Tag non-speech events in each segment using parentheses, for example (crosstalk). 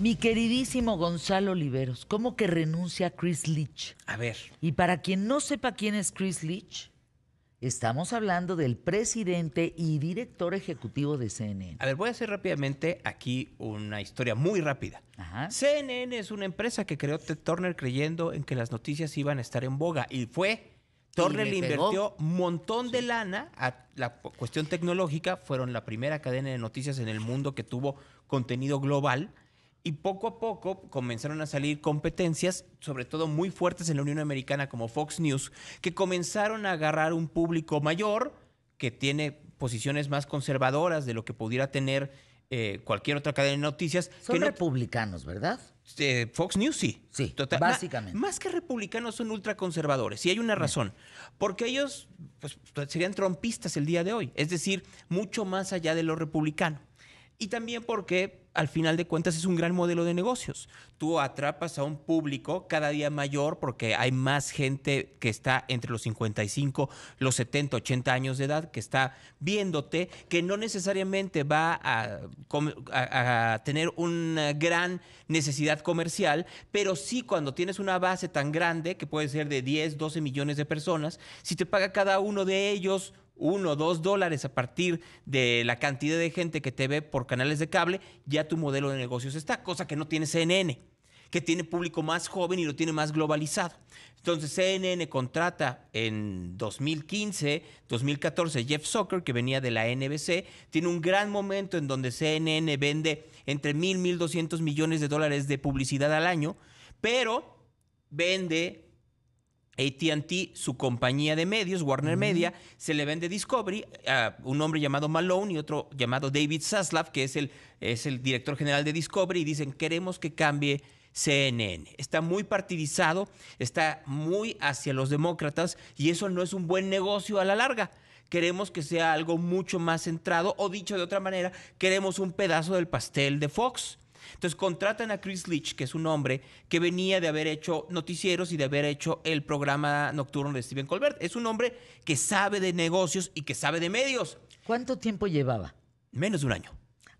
Mi queridísimo Gonzalo Oliveros, ¿cómo que renuncia Chris Leach? A ver. Y para quien no sepa quién es Chris Leach, estamos hablando del presidente y director ejecutivo de CNN. A ver, voy a hacer rápidamente aquí una historia muy rápida. Ajá. CNN es una empresa que creó Ted Turner creyendo en que las noticias iban a estar en boga y fue. Turner le invirtió un montón de lana a la cuestión tecnológica. Fueron la primera cadena de noticias en el mundo que tuvo contenido global y poco a poco comenzaron a salir competencias, sobre todo muy fuertes en la Unión Americana como Fox News, que comenzaron a agarrar un público mayor que tiene posiciones más conservadoras de lo que pudiera tener eh, cualquier otra cadena de noticias. Son no... republicanos, ¿verdad? Fox News sí. Sí, básicamente. más que republicanos son ultraconservadores. Y hay una razón. Porque ellos pues, serían trompistas el día de hoy. Es decir, mucho más allá de lo republicano. Y también porque al final de cuentas es un gran modelo de negocios. Tú atrapas a un público cada día mayor porque hay más gente que está entre los 55, los 70, 80 años de edad que está viéndote, que no necesariamente va a, tener una gran necesidad comercial, pero sí cuando tienes una base tan grande, que puede ser de 10, 12 millones de personas, si te paga cada uno de ellos uno o dos dólares a partir de la cantidad de gente que te ve por canales de cable, ya tu modelo de negocios está, cosa que no tiene CNN, que tiene público más joven y lo tiene más globalizado. Entonces CNN contrata en 2015, 2014 Jeff Zucker, que venía de la NBC, tiene un gran momento en donde CNN vende entre mil doscientos millones de dólares de publicidad al año, pero vende ATT, su compañía de medios, Warner Media, se le vende Discovery a un hombre llamado Malone y otro llamado David Saslav, que es el, es el director general de Discovery, y dicen, queremos que cambie CNN. Está muy partidizado, está muy hacia los demócratas, y eso no es un buen negocio a la larga queremos que sea algo mucho más centrado, o dicho de otra manera, queremos un pedazo del pastel de Fox. Entonces contratan a Chris Leach, que es un hombre que venía de haber hecho noticieros y de haber hecho el programa nocturno de Stephen Colbert. Es un hombre que sabe de negocios y que sabe de medios. ¿Cuánto tiempo llevaba? Menos de un año.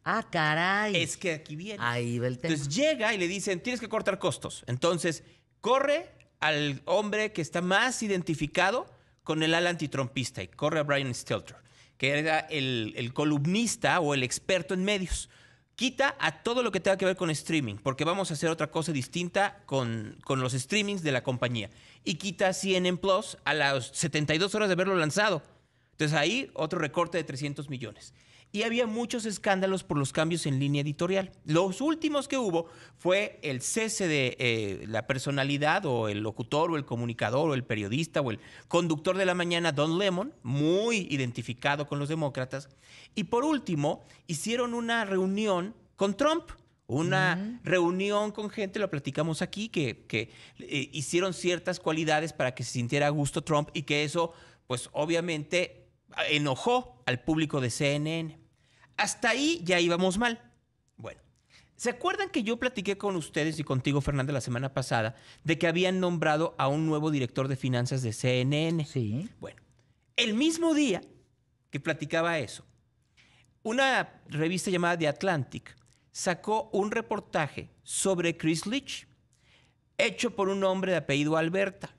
Ah, caray. Es que aquí viene. Ahí va el tema. Entonces llega y le dicen, tienes que cortar costos. Entonces, corre al hombre que está más identificado con el ala antitrompista y corre a Brian Stelter, que era el, el columnista o el experto en medios. Quita a todo lo que tenga que ver con streaming, porque vamos a hacer otra cosa distinta con, los streamings de la compañía. Y quita CNN Plus a las 72 horas de haberlo lanzado. Entonces ahí otro recorte de 300 millones y había muchos escándalos por los cambios en línea editorial. Los últimos que hubo fue el cese de eh, la personalidad o el locutor o el comunicador o el periodista o el conductor de la mañana, Don Lemon, muy identificado con los demócratas. Y por último, hicieron una reunión con Trump. Una mm. reunión con gente, lo platicamos aquí, que, eh, hicieron ciertas cualidades para que se sintiera a gusto Trump y que eso, pues obviamente, enojó al público de CNN. Hasta ahí ya íbamos mal. Bueno, ¿se acuerdan que yo platiqué con ustedes y contigo, Fernanda, la semana pasada de que habían nombrado a un nuevo director de finanzas de CNN? Sí. Bueno, el mismo día que platicaba eso, una revista llamada The Atlantic sacó un reportaje sobre Chris Leach, hecho por un hombre de apellido Alberta,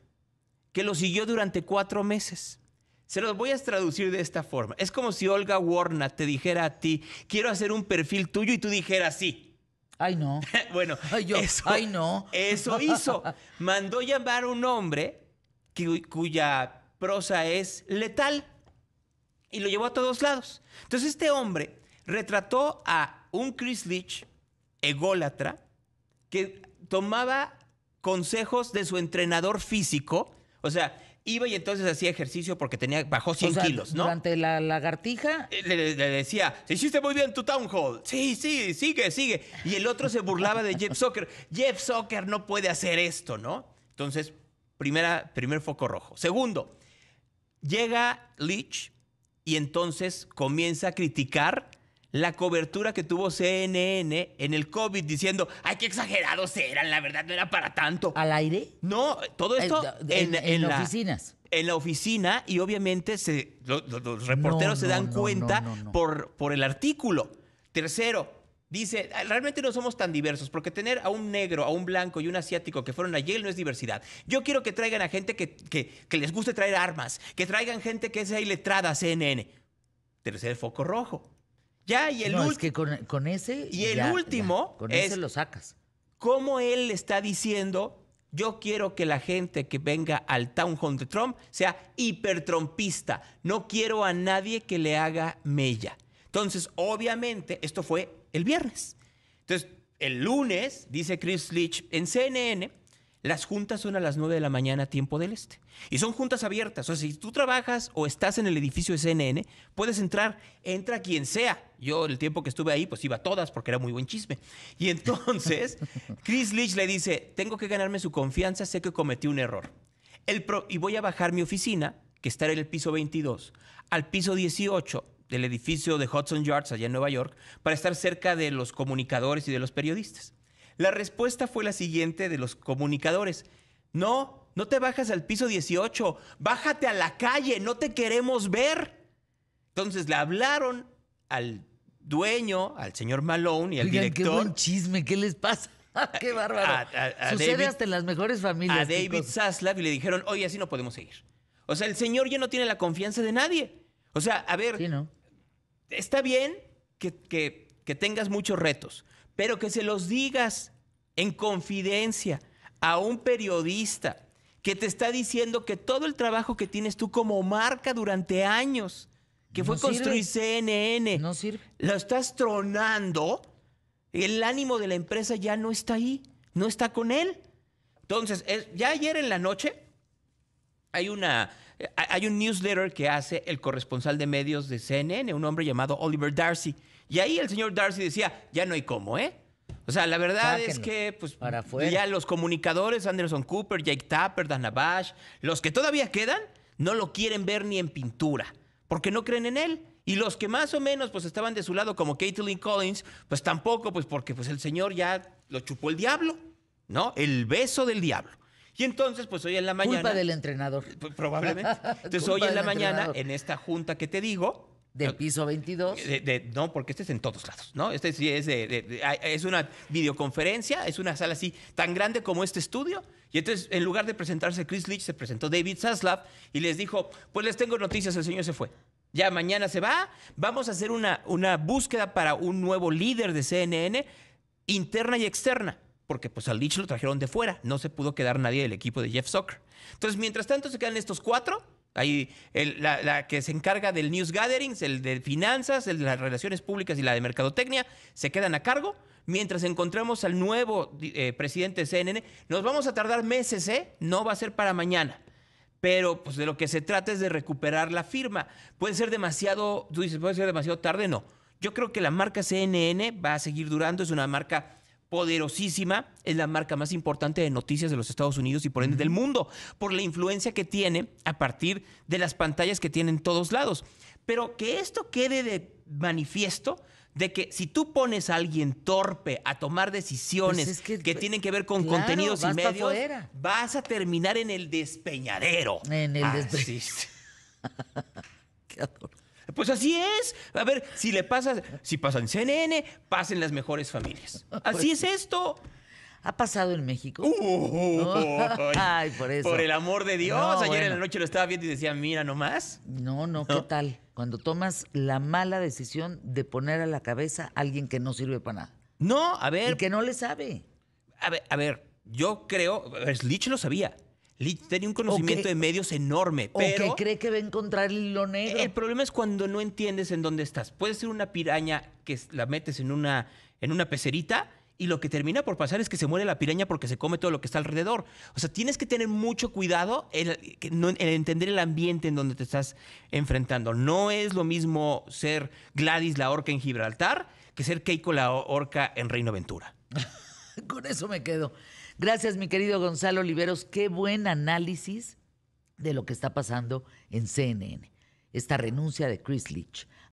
que lo siguió durante cuatro meses. Se los voy a traducir de esta forma. Es como si Olga warner te dijera a ti, quiero hacer un perfil tuyo y tú dijeras sí. Ay, no. (laughs) bueno, ay, eso, ay, no. eso (laughs) hizo. Mandó llamar a un hombre cuya prosa es letal y lo llevó a todos lados. Entonces este hombre retrató a un Chris Leach ególatra que tomaba consejos de su entrenador físico. O sea, Iba y entonces hacía ejercicio porque tenía, bajó 100 kilos, ¿no? Durante la lagartija. Eh, le, decía, se hiciste muy bien tu town hall. Sí, sí, sigue, sigue. Y el otro se burlaba de Jeff soccer Jeff soccer no puede hacer esto, ¿no? Entonces, primera, primer foco rojo. Segundo, llega Leach y entonces comienza a criticar la cobertura que tuvo CNN en el COVID diciendo, ay, qué exagerados eran, la verdad no era para tanto. ¿Al aire? No, todo eh, esto en, las la, oficinas. En la oficina y obviamente los, reporteros se dan cuenta por, por el artículo. Tercero, Dice, ah, realmente no somos tan diversos, porque tener a un negro, a un blanco y un asiático que fueron a Yale no es diversidad. Yo quiero que traigan a gente que, les guste traer armas, que traigan gente que sea iletrada, CNN. Tercer foco rojo. Ya, y el último. que con, ese. Y el último. Con ese lo sacas. ¿Cómo él está diciendo? Yo quiero que la gente que venga al town hall de Trump sea hipertrompista. No quiero a nadie que le haga mella. Entonces, obviamente, esto fue el viernes. Entonces, el lunes, dice Chris Leach en CNN, las juntas son a las 9 de la mañana, tiempo del este. Y son juntas abiertas. O sea, si tú trabajas o estás en el edificio de CNN, puedes entrar, entra quien sea. Yo, el tiempo que estuve ahí, pues iba a todas porque era muy buen chisme. Y entonces, (laughs) Chris Leach le dice: Tengo que ganarme su confianza, sé que cometí un error. El pro y voy a bajar mi oficina, que está en el piso 22, al piso 18 del edificio de Hudson Yards, allá en Nueva York, para estar cerca de los comunicadores y de los periodistas. La respuesta fue la siguiente de los comunicadores. No, no te bajas al piso 18, bájate a la calle, no te queremos ver. Entonces le hablaron al dueño, al señor Malone y al Oigan, director. Qué buen chisme, ¿qué les pasa? (laughs) Ah, qué bárbaro. Sucede hasta en las mejores familias. A David y le dijeron, oye, así no podemos seguir. O sea, el señor ya no tiene la confianza de nadie. O sea, a ver, está bien que, que tengas muchos retos, pero que se los digas en confidencia a un periodista que te está diciendo que todo el trabajo que tienes tú como marca durante años, que fue construir CNN, no sirve. lo estás tronando, el ánimo de la empresa ya no está ahí, no está con él. Entonces, ya ayer en la noche hay una eh, hay un newsletter que hace el corresponsal de medios de CNN, un hombre llamado Oliver Darcy, y ahí el señor Darcy decía, ya no hay cómo, ¿eh? O sea, la verdad es que pues, ya los comunicadores, Anderson Cooper, Jake Tapper, Dan Bash, los que todavía quedan, no lo quieren ver ni en pintura, porque no creen en él. Y los que más o menos pues estaban de su lado, como Caitlin Collins, pues tampoco, pues porque pues, el señor ya lo chupó el diablo, ¿no? El beso del diablo. Y entonces, pues hoy en la mañana... Culpa del entrenador. Pues, probablemente. (laughs) Entonces hoy en la mañana, en esta junta que te digo, del piso 22. no, porque este es en todos lados, ¿no? Este sí es, es una videoconferencia, es una sala así tan grande como este estudio. Y entonces, en lugar de presentarse Chris Leach, se presentó David Zaslav y les dijo, pues les tengo noticias, el señor se fue. Ya mañana se va, vamos a hacer una, una búsqueda para un nuevo líder de CNN, interna y externa porque pues al Leach lo trajeron de fuera, no se pudo quedar nadie del equipo de Jeff Zucker. Entonces, mientras tanto se quedan estos cuatro Ahí la, que se encarga del News Gatherings, el de finanzas, el de las relaciones públicas y la de mercadotecnia, se quedan a cargo. Mientras encontremos al nuevo eh, presidente de CNN, nos vamos a tardar meses, ¿eh? No va a ser para mañana. Pero pues de lo que se trata es de recuperar la firma. Puede ser demasiado, tú dices, puede ser demasiado tarde, no. Yo creo que la marca CNN va a seguir durando, es una marca poderosísima, es la marca más importante de noticias de los Estados Unidos y por ende del mundo, por la influencia que tiene a partir de las pantallas que tiene en todos lados. Pero que esto quede de manifiesto de que si tú pones a alguien torpe a tomar decisiones pues que, tienen que ver con contenidos y medios, vas a terminar en el despeñadero. En el ah, despeñadero. (laughs) Qué pues así es. A ver, si le pasa, si pasa en CNN, pasen las mejores familias. Así es esto. ¿Ha pasado en México? Uh, (laughs) ay, por eso. Por el amor de Dios. Ayer en la noche lo estaba viendo y decía, mira nomás. No, no, ¿qué tal? Cuando tomas la mala decisión de poner a la cabeza a alguien que no sirve para nada. No, a ver. Y que no le sabe. A ver, a ver, yo creo, Slich lo sabía tenía un conocimiento de medios enorme, pero... O que cree que va a encontrar el negro. El problema es cuando no entiendes en dónde estás. Puede ser una piraña que la metes en una, en una pecerita y lo que termina por pasar es que se muere la piraña porque se come todo lo que está alrededor. O sea, tienes que tener mucho cuidado en, en entender el ambiente en donde te estás enfrentando. No es lo mismo ser Gladys la orca en Gibraltar que ser Keiko la orca en Reino Ventura. (laughs) Con eso me quedo. Gracias, mi querido Gonzalo Oliveros. Qué buen análisis de lo que está pasando en CNN. Esta renuncia de Chris Leach.